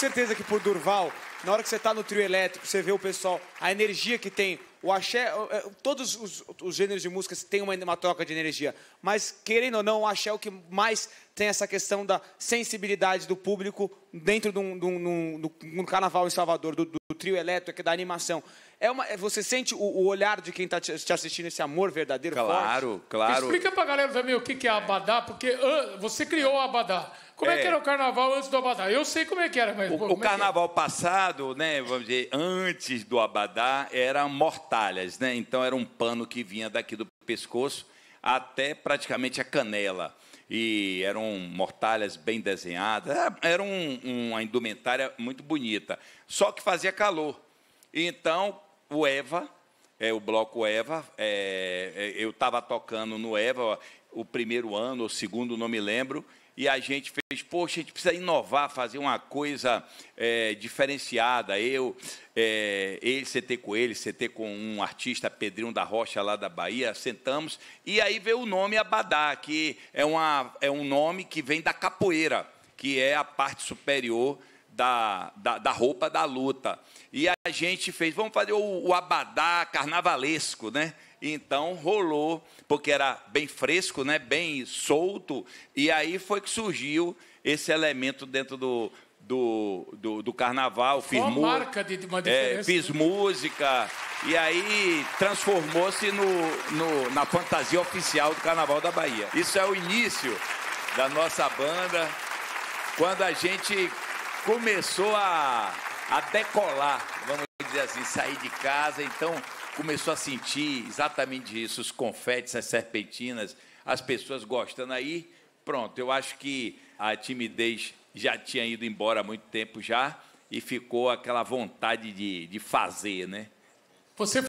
certeza que por Durval, na hora que você está no trio elétrico, você vê o pessoal, a energia que tem, o axé, é, todos os, os gêneros de músicas têm uma, uma, troca de energia. Mas, querendo ou não, o axé é o que mais tem essa questão da sensibilidade do público dentro de um, de um, de um carnaval em Salvador, do, do trio elétrico, é da animação. É uma, é, você sente o, o olhar de quem está te assistindo, esse amor verdadeiro? Claro, forte? claro. Explica para a galera também o que é Abadá, porque você criou o Abadá. Como é, é que era o carnaval antes do Abadá? Eu sei como é que era, mas. O, o é carnaval é passado, né, vamos dizer, antes do Abadá, eram mortalhas, né? Então era um pano que vinha daqui do pescoço até praticamente a canela. E eram mortalhas bem desenhadas, é, era um, uma indumentária muito bonita. Só que fazia calor. Então, o Eva, é, o bloco Eva. É, é eu estava tocando no Eva o primeiro ano, o segundo, não me lembro. E a gente Poxa, a gente precisa inovar, fazer uma coisa é, diferenciada. Eu, é, ele, CT com ele, CT com um artista, Pedrinho da Rocha, lá da Bahia, sentamos. E aí veio o nome Abadá, que é, uma, é um nome que vem da capoeira, que é a parte superior da, da, da, roupa da luta. E a gente fez, vamos fazer o, o, abadá carnavalesco, né? Então rolou, porque era bem fresco, né? bem solto, e aí foi que surgiu esse elemento dentro do, do, do, do carnaval. Fiz, mu é, fiz né? música, e aí transformou-se no, no, na fantasia oficial do Carnaval da Bahia. Isso é o início da nossa banda. Quando a gente começou a, a decolar, vamos dizer assim, sair de casa, então começou a sentir exatamente isso, os confetes, as serpentinas, as pessoas gostando aí. Pronto, eu acho que a timidez já tinha ido embora há muito tempo já e ficou aquela vontade de, de fazer, né? Você